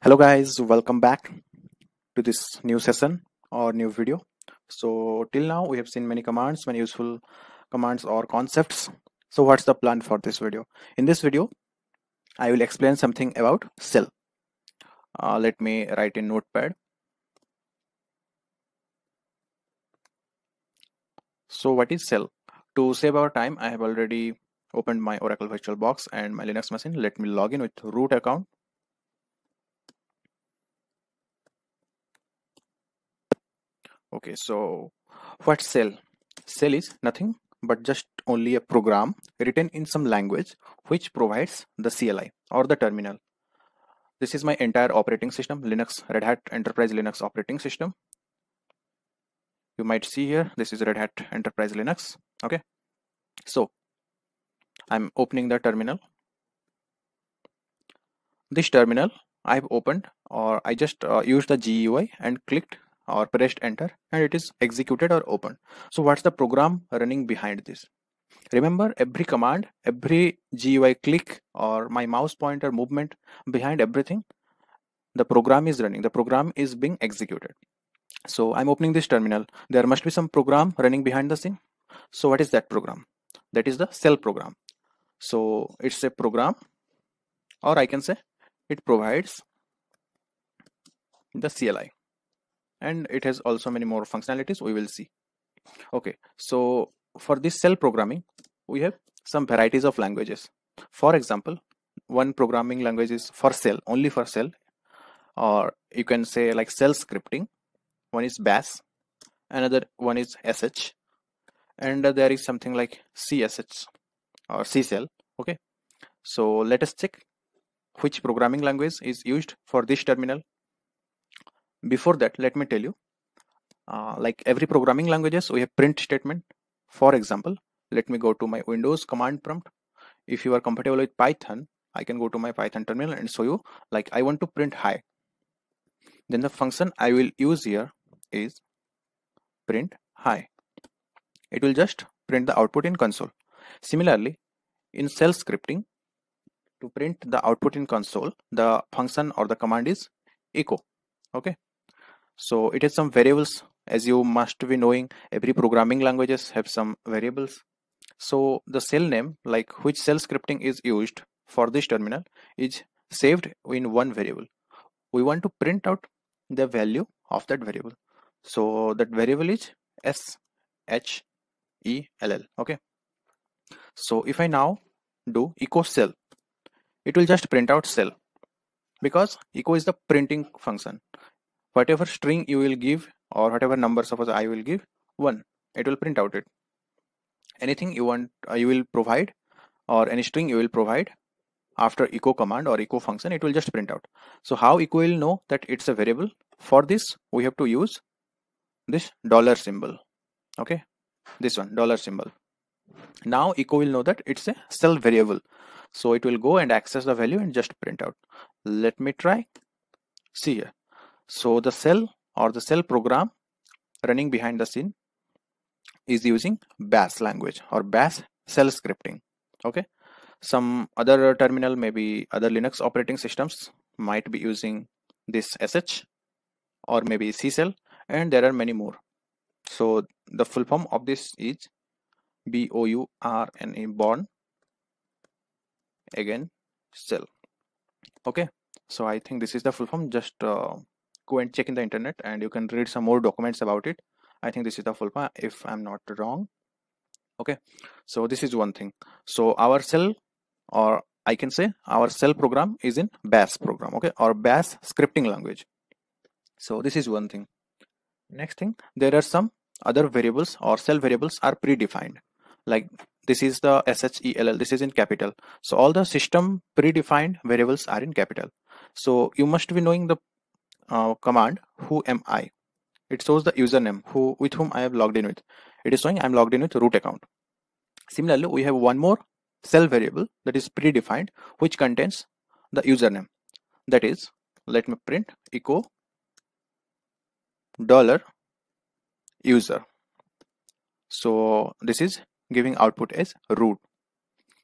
hello guys welcome back to this new session or new video so till now we have seen many commands many useful commands or concepts so what's the plan for this video in this video i will explain something about cell uh, let me write in notepad so what is cell to save our time i have already opened my oracle virtual box and my linux machine let me log in with root account okay so what cell? Cell is nothing but just only a program written in some language which provides the CLI or the terminal this is my entire operating system Linux Red Hat Enterprise Linux operating system you might see here this is Red Hat Enterprise Linux okay so I'm opening the terminal this terminal I've opened or I just uh, used the GUI and clicked or pressed enter and it is executed or opened so what's the program running behind this remember every command every gui click or my mouse pointer movement behind everything the program is running the program is being executed so i'm opening this terminal there must be some program running behind the scene so what is that program that is the cell program so it's a program or i can say it provides the cli and it has also many more functionalities we will see okay so for this cell programming we have some varieties of languages for example one programming language is for cell only for cell or you can say like cell scripting one is bash another one is sh and there is something like csh or c cell okay so let us check which programming language is used for this terminal before that let me tell you uh, like every programming languages we have print statement for example let me go to my windows command prompt if you are compatible with python i can go to my python terminal and show you like i want to print hi then the function i will use here is print hi it will just print the output in console similarly in cell scripting to print the output in console the function or the command is echo okay so it has some variables as you must be knowing every programming languages have some variables so the cell name like which cell scripting is used for this terminal is saved in one variable we want to print out the value of that variable so that variable is s h e l l okay so if i now do echo cell it will just print out cell because echo is the printing function whatever string you will give or whatever number suppose i will give one it will print out it anything you want uh, you will provide or any string you will provide after echo command or echo function it will just print out so how echo will know that it's a variable for this we have to use this dollar symbol okay this one dollar symbol now echo will know that it's a cell variable so it will go and access the value and just print out let me try see here so the cell or the cell program running behind the scene is using bash language or bash cell scripting. Okay. Some other terminal, maybe other Linux operating systems might be using this sh or maybe c cell and there are many more. So the full form of this is B O U R N E born again cell. Okay. So I think this is the full form. Just uh, go and check in the internet and you can read some more documents about it i think this is the fulpa if i'm not wrong okay so this is one thing so our cell or i can say our cell program is in bash program okay or bash scripting language so this is one thing next thing there are some other variables or cell variables are predefined like this is the shell this is in capital so all the system predefined variables are in capital so you must be knowing the uh, command who am I. It shows the username who with whom I have logged in with. It is showing I am logged in with root account. Similarly, we have one more cell variable that is predefined which contains the username. That is, let me print echo dollar user. So this is giving output as root.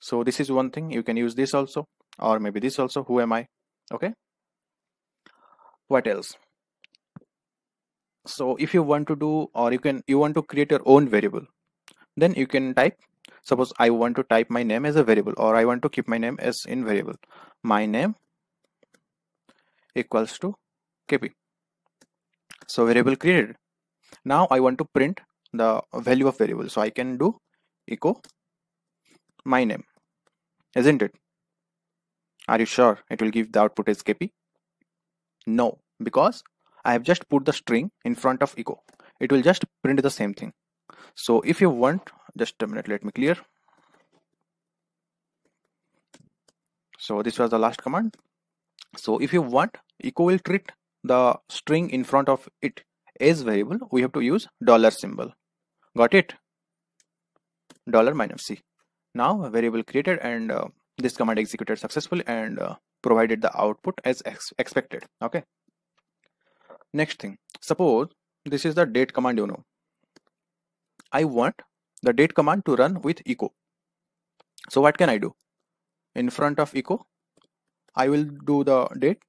So this is one thing you can use this also or maybe this also who am I okay what else so if you want to do or you can you want to create your own variable then you can type suppose i want to type my name as a variable or i want to keep my name as in variable my name equals to kp so variable created now i want to print the value of variable so i can do echo my name isn't it are you sure it will give the output as kp no, because I have just put the string in front of echo. It will just print the same thing. So if you want, just a minute, let me clear. So this was the last command. So if you want, echo will treat the string in front of it as variable. We have to use dollar symbol. Got it? Dollar minus C. Now variable created and uh, this command executed successfully and uh, provided the output as ex expected okay next thing suppose this is the date command you know i want the date command to run with echo so what can i do in front of echo i will do the date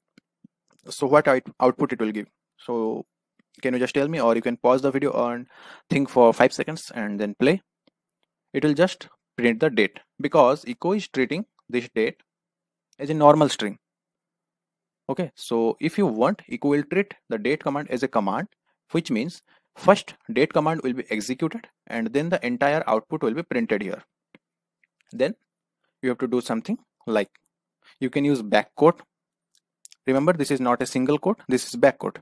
so what output it will give so can you just tell me or you can pause the video and think for five seconds and then play it will just print the date because echo is treating this date as a normal string okay so if you want you will treat the date command as a command which means first date command will be executed and then the entire output will be printed here then you have to do something like you can use back quote. remember this is not a single quote this is back quote.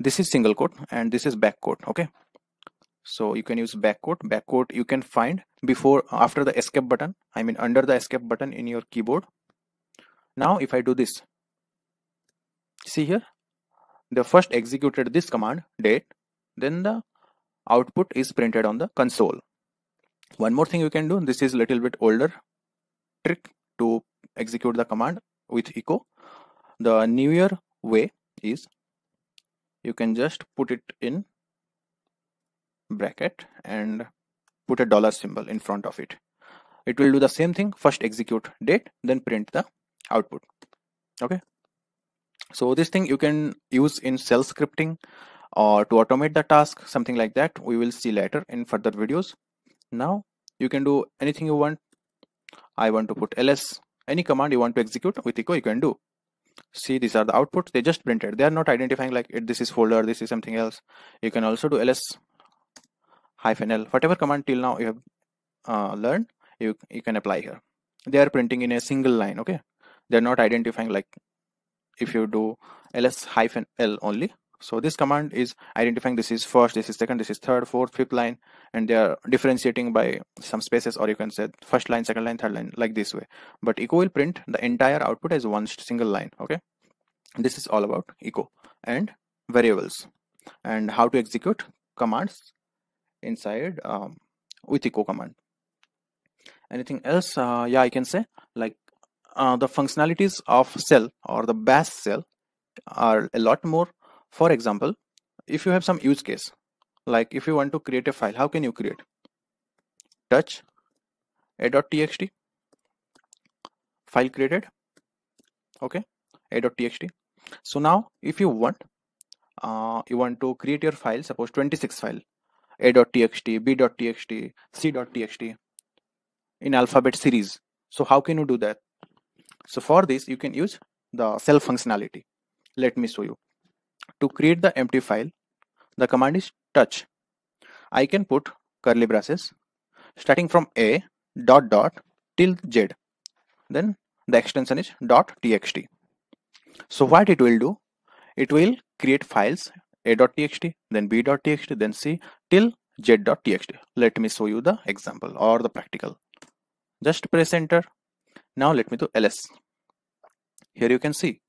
this is single quote and this is back quote. okay so you can use back quote. Back quote. you can find before after the escape button i mean under the escape button in your keyboard now if I do this, see here, the first executed this command date, then the output is printed on the console. One more thing you can do, this is little bit older trick to execute the command with echo. The newer way is you can just put it in bracket and put a dollar symbol in front of it. It will do the same thing first execute date then print the output okay so this thing you can use in shell scripting or to automate the task something like that we will see later in further videos now you can do anything you want i want to put ls any command you want to execute with echo you can do see these are the outputs they just printed they are not identifying like it, this is folder this is something else you can also do ls hyphen l whatever command till now you have uh, learned you, you can apply here they are printing in a single line okay they're not identifying like if you do ls hyphen l only so this command is identifying this is first this is second this is third fourth fifth line and they are differentiating by some spaces or you can say first line second line third line like this way but echo will print the entire output as one single line okay this is all about echo and variables and how to execute commands inside um, with echo command anything else uh, yeah i can say like uh, the functionalities of cell or the bash cell are a lot more for example if you have some use case like if you want to create a file how can you create touch a.txt file created okay a.txt so now if you want uh, you want to create your file suppose 26 file a.txt b.txt c.txt in alphabet series so how can you do that so for this, you can use the self functionality. Let me show you. To create the empty file, the command is touch. I can put curly braces starting from a dot dot till z. Then the extension is dot txt. So what it will do? It will create files a dot txt, then b dot txt, then c till z dot txt. Let me show you the example or the practical. Just press enter now let me do ls. Here you can see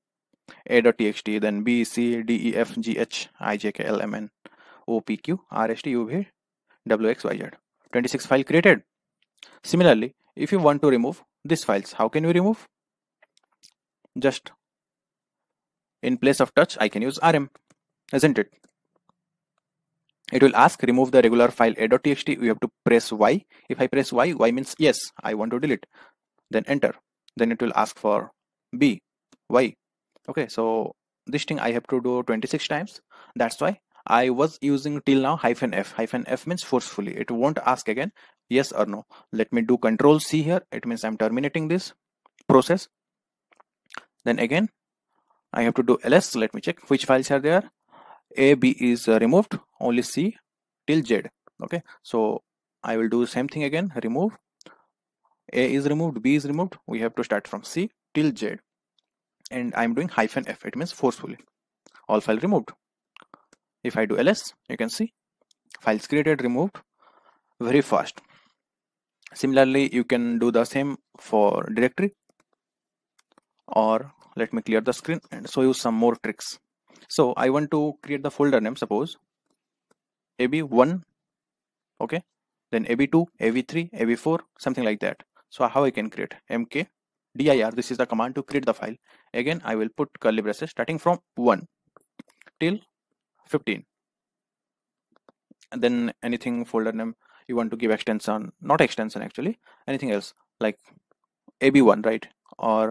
a.txt, then b, c, d, e, f, g, h, i, j, k, l, m, n, o, p, q, r, s, t, u, v, w, x, y, z. 26 file created. Similarly, if you want to remove these files, how can we remove? Just in place of touch, I can use rm, isn't it? It will ask remove the regular file a.txt. You have to press y. If I press y, y means yes, I want to delete then enter then it will ask for b y okay so this thing i have to do 26 times that's why i was using till now hyphen f hyphen f means forcefully it won't ask again yes or no let me do control c here it means i'm terminating this process then again i have to do ls let me check which files are there a b is uh, removed only c till z okay so i will do same thing again remove a is removed b is removed we have to start from c till z and i'm doing hyphen f it means forcefully all file removed if i do ls you can see files created removed very fast similarly you can do the same for directory or let me clear the screen and show you some more tricks so i want to create the folder name suppose ab1 okay then ab2 ab 3 ab 4 something like that so how i can create mk dir this is the command to create the file again i will put curly braces starting from 1 till 15 and then anything folder name you want to give extension not extension actually anything else like ab1 right or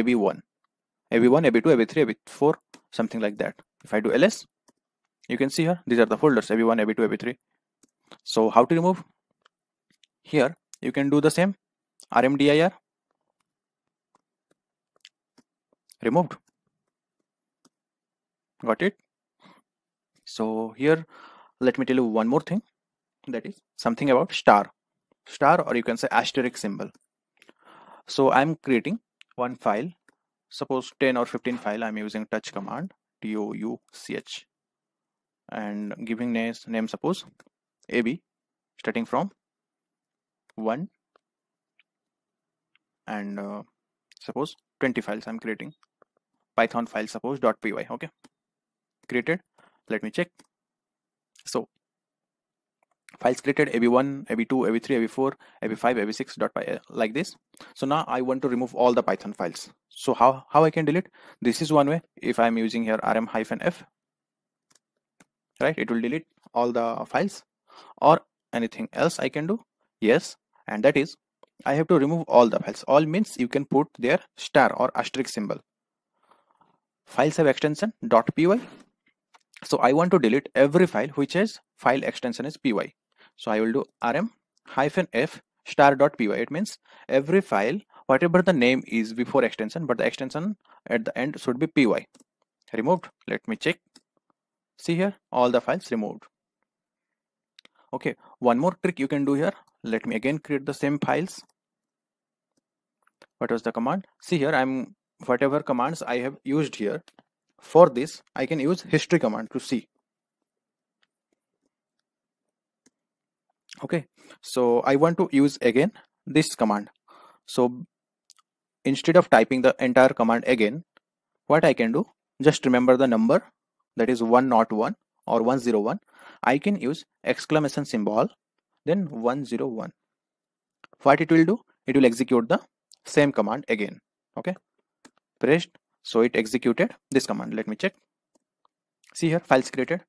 ab1 ab1 ab2 ab3 ab4 something like that if i do ls you can see here these are the folders ab1 ab2 ab3 so how to remove here you can do the same rmdir removed got it so here let me tell you one more thing that is something about star star or you can say asterisk symbol so i'm creating one file suppose 10 or 15 file i'm using touch command t-o-u-c-h and giving name, name suppose ab starting from 1 and uh, suppose 20 files I'm creating python file suppose .py okay created let me check so files created ab1 ab2 ab3 ab4 ab5 ab6 dot py uh, like this so now i want to remove all the python files so how how i can delete this is one way if i'm using here rm hyphen f right it will delete all the files or anything else i can do yes and that is I have to remove all the files. All means you can put their star or asterisk symbol. Files have extension .py. So I want to delete every file which has file extension is py. So I will do rm hyphen f star .py. It means every file, whatever the name is before extension, but the extension at the end should be py. Removed. Let me check. See here, all the files removed. Okay, one more trick you can do here let me again create the same files what was the command see here i'm whatever commands i have used here for this i can use history command to see okay so i want to use again this command so instead of typing the entire command again what i can do just remember the number that is 101 or 101 i can use exclamation symbol then 101 what it will do it will execute the same command again okay pressed so it executed this command let me check see here files created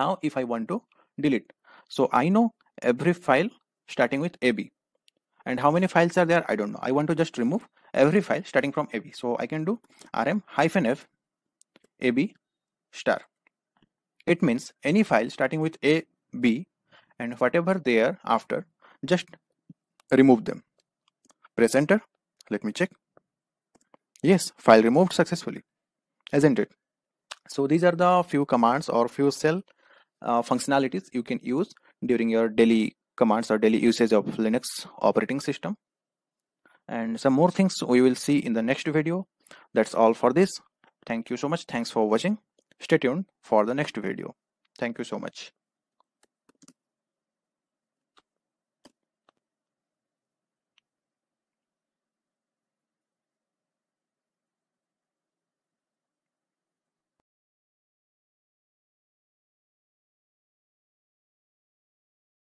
now if i want to delete so i know every file starting with ab and how many files are there i don't know i want to just remove every file starting from ab so i can do rm hyphen f ab star it means any file starting with ab and whatever they are after just remove them press enter let me check yes file removed successfully isn't it so these are the few commands or few cell uh, functionalities you can use during your daily commands or daily usage of linux operating system and some more things we will see in the next video that's all for this thank you so much thanks for watching stay tuned for the next video thank you so much